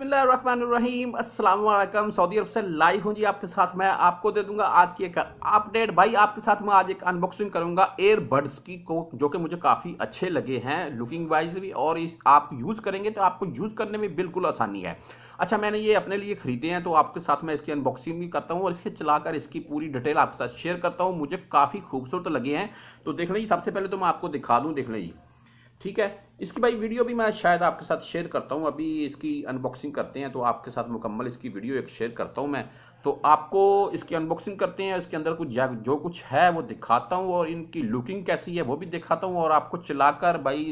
बसमीम अल्लाम सऊदी अरब से लाइव हूँ जी आपके साथ मैं आपको दे दूंगा आज की एक अपडेट भाई आपके साथ मैं आज एक अनबॉक्सिंग करूंगा एयरबड्स की को जो कि मुझे काफ़ी अच्छे लगे हैं लुकिंग वाइज भी और इस आप यूज़ करेंगे तो आपको यूज़ करने में बिल्कुल आसानी है अच्छा मैंने ये अपने लिए खरीदे हैं तो आपके साथ मैं इसकी अनबॉक्सिंग भी करता हूँ और इसके चलाकर इसकी पूरी डिटेल आपके साथ शेयर करता हूँ मुझे काफ़ी खूबसूरत लगे हैं तो देख लें सबसे पहले तो मैं आपको दिखा दूँ देख लें ठीक है इसकी भाई वीडियो भी मैं शायद आपके साथ शेयर करता हूँ अभी इसकी अनबॉक्सिंग करते हैं तो आपके साथ मुकम्मल इसकी वीडियो एक शेयर करता हूँ मैं तो आपको इसकी अनबॉक्सिंग करते हैं इसके अंदर कुछ जो कुछ है वो दिखाता हूँ और इनकी लुकिंग कैसी है वो भी दिखाता हूँ और आपको चलाकर भाई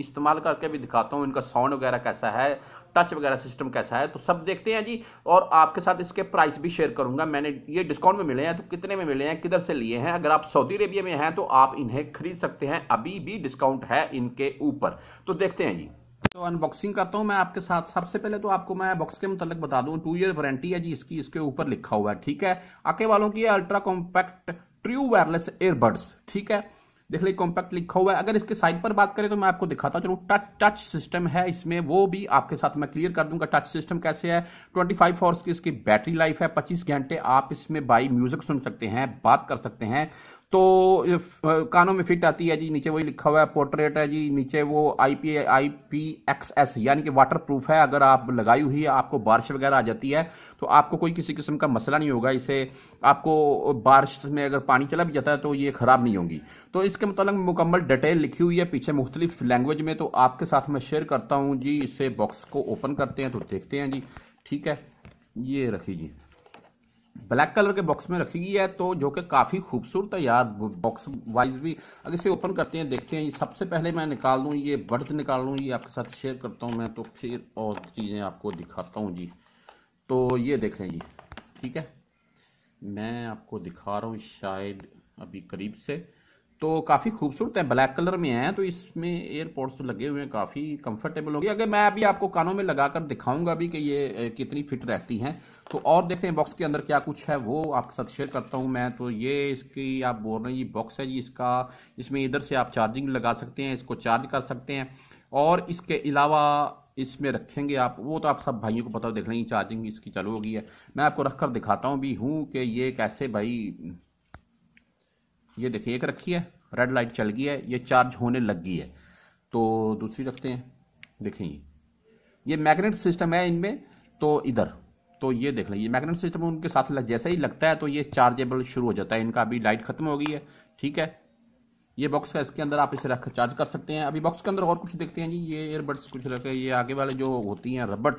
इस्तेमाल करके भी दिखाता हूँ इनका साउंड वगैरह कैसा है टच वगैरह सिस्टम कैसा है तो सब देखते हैं जी और आपके साथ इसके प्राइस भी शेयर करूंगा मैंने ये डिस्काउंट में मिले हैं तो कितने में मिले हैं किधर से लिए हैं अगर आप सऊदी अरेबिया में हैं तो आप इन्हें खरीद सकते हैं अभी भी डिस्काउंट है इनके ऊपर तो देखते हैं जी तो अनबॉक्सिंग करता हूँ मैं आपके साथ सबसे पहले तो आपको मैं बॉक्स के मुतलक बता दूँ टू ईयर वारंटी है जी इसकी इसके ऊपर लिखा हुआ है ठीक है आके वालों की ultra compact true wireless earbuds ठीक है देख ली कॉम्पैक्ट लिखा हुआ है अगर इसके साइड पर बात करें तो मैं आपको दिखाता चलो टच टच सिस्टम है इसमें वो भी आपके साथ मैं क्लियर कर दूंगा टच सिस्टम कैसे है 25 फाइव आवर्स की इसकी बैटरी लाइफ है 25 घंटे आप इसमें बाई म्यूजिक सुन सकते हैं बात कर सकते हैं तो कानों में फिट आती है जी नीचे वही लिखा हुआ है पोर्ट्रेट है जी नीचे वो I P I P X S यानी कि वाटर प्रूफ है अगर आप लगाई हुई है आपको बारिश वगैरह आ जाती है तो आपको कोई किसी किस्म का मसला नहीं होगा इसे आपको बारिश में अगर पानी चला भी जाता है तो ये ख़राब नहीं होगी तो इसके मतलब मुकम्मल डिटेल लिखी हुई है पीछे मुख्तलिफ लैंग्वेज में तो आपके साथ मैं शेयर करता हूँ जी इससे बॉक्स को ओपन करते हैं तो देखते हैं जी ठीक है ये रखी जी ब्लैक कलर के बॉक्स में रखी गई है तो जो कि काफ़ी खूबसूरत है यार बॉक्स वाइज भी अगर इसे ओपन करते हैं देखते हैं सबसे पहले मैं निकाल लूँ ये बर्ड्स निकाल लूँ ये आपके साथ शेयर करता हूँ मैं तो फिर और चीज़ें आपको दिखाता हूँ जी तो ये देख लें जी ठीक है मैं आपको दिखा रहा हूँ शायद अभी करीब से तो काफ़ी खूबसूरत है ब्लैक कलर में है तो इसमें एयरपोर्ट्स लगे हुए हैं काफ़ी कंफर्टेबल होगी अगर मैं अभी आपको कानों में लगाकर दिखाऊंगा भी कि ये कितनी फिट रहती हैं तो और देखते हैं बॉक्स के अंदर क्या कुछ है वो आपके साथ शेयर करता हूं मैं तो ये इसकी आप बोल रहे हैं ये बॉक्स है जी इसका इसमें इधर से आप चार्जिंग लगा सकते हैं इसको चार्ज कर सकते हैं और इसके अलावा इसमें रखेंगे आप वो तो आप सब भाइयों को पता देख लेंगे चार्जिंग इसकी चालू हो गई है मैं आपको रख कर दिखाता हूँ भी हूँ कि ये कैसे भाई ये देखिए एक रखी है रेड लाइट चल गई है ये चार्ज होने लग गई है तो दूसरी रखते हैं देखें ये ये मैग्नेट सिस्टम है इनमें तो इधर तो ये देख लें ये मैग्नेट सिस्टम उनके साथ लग जैसे ही लगता है तो ये चार्जेबल शुरू हो जाता है इनका अभी लाइट खत्म हो गई है ठीक है ये बॉक्स का इसके अंदर आप इसे रख चार्ज कर सकते हैं अभी बॉक्स के अंदर और कुछ देखते हैं जी ये एयरबड्स कुछ रखे ये आगे वाले जो होती हैं रबड़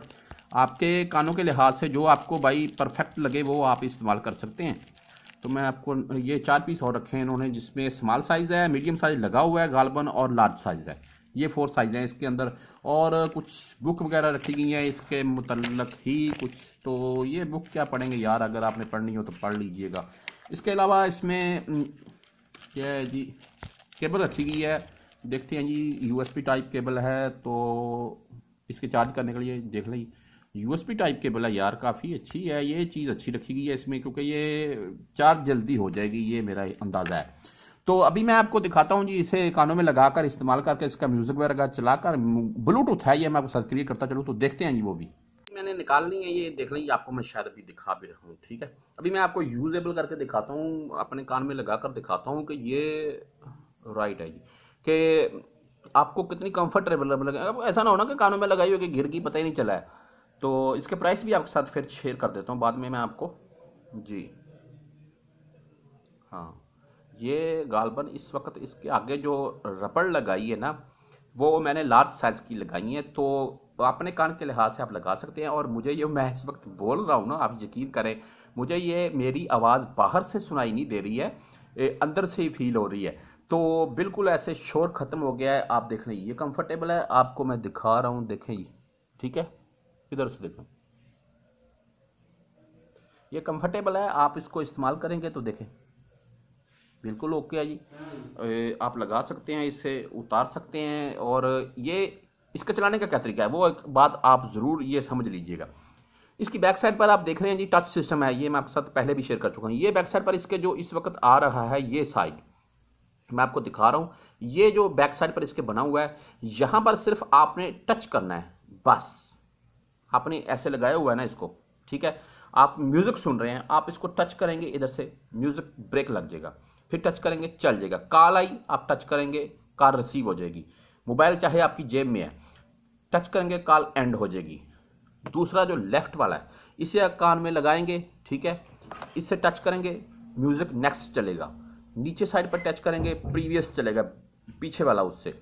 आपके कानों के लिहाज से जो आपको भाई परफेक्ट लगे वो आप इस्तेमाल कर सकते हैं तो मैं आपको ये चार पीस और रखे हैं इन्होंने जिसमें स्मॉल साइज़ है मीडियम साइज़ लगा हुआ है गालबन और लार्ज साइज़ है ये फोर साइज़ हैं इसके अंदर और कुछ बुक वगैरह रखी गई हैं इसके मतलब ही कुछ तो ये बुक क्या पढ़ेंगे यार अगर आपने पढ़नी हो तो पढ़ लीजिएगा इसके अलावा इसमें क्या है जी केबल रखी गई है देखते हैं जी यूएसबी टाइप केबल है तो इसके चार्ज करने के लिए देख लें यूएसबी टाइप के बोला यार काफ़ी अच्छी है ये चीज़ अच्छी रखी गई है इसमें क्योंकि ये चार्ज जल्दी हो जाएगी ये मेरा अंदाज़ा है तो अभी मैं आपको दिखाता हूँ जी इसे कानों में लगाकर इस्तेमाल करके इसका म्यूज़िक वगैरह चलाकर ब्लूटूथ है ये मैं आपको सर्कुलेट करता चलूँ तो देखते हैं जी वो भी मैंने निकालनी है ये देख लें आपको मैं शायद अभी दिखा भी रहा हूँ ठीक है अभी मैं आपको यूजेबल करके दिखाता हूँ अपने कान में लगा कर दिखाता हूँ कि ये राइट है जी कि आपको कितनी कंफर्टेबल मतलब लगे ऐसा ना हो ना कि कानों में लगाई हो कि गिर की पता ही नहीं चला है तो इसके प्राइस भी आपके साथ फिर शेयर कर देता हूँ बाद में मैं आपको जी हाँ ये गालबन इस वक्त इसके आगे जो रबड़ लगाई है ना वो मैंने लार्ज साइज़ की लगाई है तो अपने कान के लिहाज से आप लगा सकते हैं और मुझे ये मैं इस वक्त बोल रहा हूँ ना आप यकीन करें मुझे ये मेरी आवाज़ बाहर से सुनाई नहीं दे रही है ए, अंदर से ही फील हो रही है तो बिल्कुल ऐसे शोर ख़त्म हो गया है आप देख लें ये कम्फर्टेबल है आपको मैं दिखा रहा हूँ देखें ठीक है किधर से देखें ये कंफर्टेबल है आप इसको इस्तेमाल करेंगे तो देखें बिल्कुल ओके है जी आप लगा सकते हैं इसे उतार सकते हैं और ये इसका चलाने का क्या तरीका है वो एक बात आप ज़रूर ये समझ लीजिएगा इसकी बैक साइड पर आप देख रहे हैं जी टच सिस्टम है ये मैं आपके साथ पहले भी शेयर कर चुका हूँ ये बैक साइड पर इसके जो इस वक्त आ रहा है ये साइड मैं आपको दिखा रहा हूँ ये जो बैक साइड पर इसके बना हुआ है यहाँ पर सिर्फ आपने टच करना है बस आपने ऐसे लगाया हुआ है ना इसको ठीक है आप म्यूजिक सुन रहे हैं आप इसको टच करेंगे इधर से म्यूजिक ब्रेक लग जाएगा फिर टच करेंगे चल जाएगा कॉल आई आप टच करेंगे कार रिसीव हो जाएगी मोबाइल चाहे आपकी जेब में है टच करेंगे कॉल एंड हो जाएगी दूसरा जो लेफ्ट वाला है इसे कान में लगाएंगे ठीक है इससे टच करेंगे म्यूजिक नेक्स्ट चलेगा नीचे साइड पर टच करेंगे प्रीवियस चलेगा पीछे वाला उससे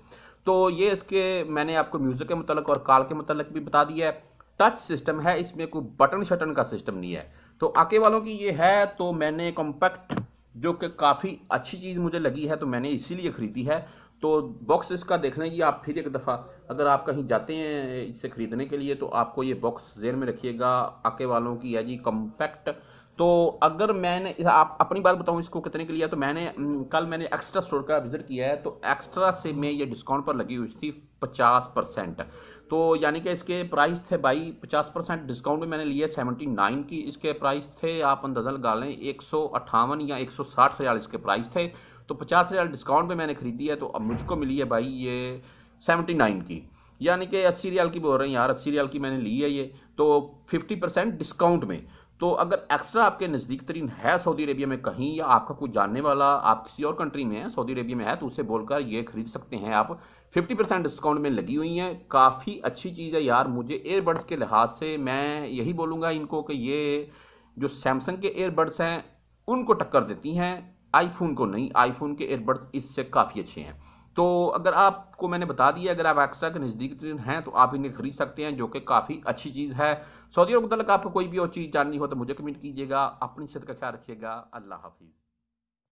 तो ये इसके मैंने आपको म्यूज़िक के मतलब और कॉल के मुतल भी बता दिया है टच सिस्टम है इसमें कोई बटन शटन का सिस्टम नहीं है तो आके वालों की ये है तो मैंने कॉम्पैक्ट जो कि काफ़ी अच्छी चीज़ मुझे लगी है तो मैंने इसीलिए ख़रीदी है तो बॉक्स इसका देख लें कि आप फिर एक दफ़ा अगर आप कहीं जाते हैं इसे ख़रीदने के लिए तो आपको ये बॉक्स जेर में रखिएगा आके वालों की है जी कॉम्पैक्ट तो अगर मैंने आप अपनी बात बताऊं इसको कितने के लिए तो मैंने कल मैंने एक्स्ट्रा स्टोर का विज़िट किया है तो एक्स्ट्रा से मैं ये डिस्काउंट पर लगी हुई थी पचास परसेंट तो यानी कि इसके प्राइस थे भाई पचास परसेंट डिस्काउंट में मैंने लिए सेवेंटी नाइन की इसके प्राइस थे आप अंदाज़ा लगा लें एक सौ या एक सौ साठ इसके प्राइस थे तो पचास हजार डिस्काउंट में मैंने खरीदी है तो अब मुझको मिली है भाई ये सेवेंटी नाइन की यानी कि अस्सी रियाल की बोल रहे हैं यार अस्सी रियाल की मैंने ली है ये तो फिफ्टी परसेंट डिस्काउंट में तो अगर एक्स्ट्रा आपके नज़दीक तरीन है सऊदी अरेबिया में कहीं या आपका कोई जानने वाला आप किसी और कंट्री में है सऊदी अरेबिया में है तो उसे बोलकर ये खरीद सकते हैं आप 50 परसेंट डिस्काउंट में लगी हुई हैं काफ़ी अच्छी चीज़ है यार मुझे एयरबड्स के लिहाज से मैं यही बोलूँगा इनको कि ये जो सैमसंग के एयरबड्स हैं उनको टक्कर देती हैं आईफोन को नहीं आईफोन के एयरबड्स इससे काफ़ी अच्छे हैं तो अगर आपको मैंने बता दिया अगर आप एक्स्ट्रा के नज़दीक तरीन हैं तो आप इन्हें खरीद सकते हैं जो कि काफ़ी अच्छी चीज़ है सऊदी अरब मतलब आपको कोई भी और चीज़ जाननी हो तो मुझे कमेंट कीजिएगा अपनी सेहत का ख्याल रखिएगा अल्लाह हाफिज़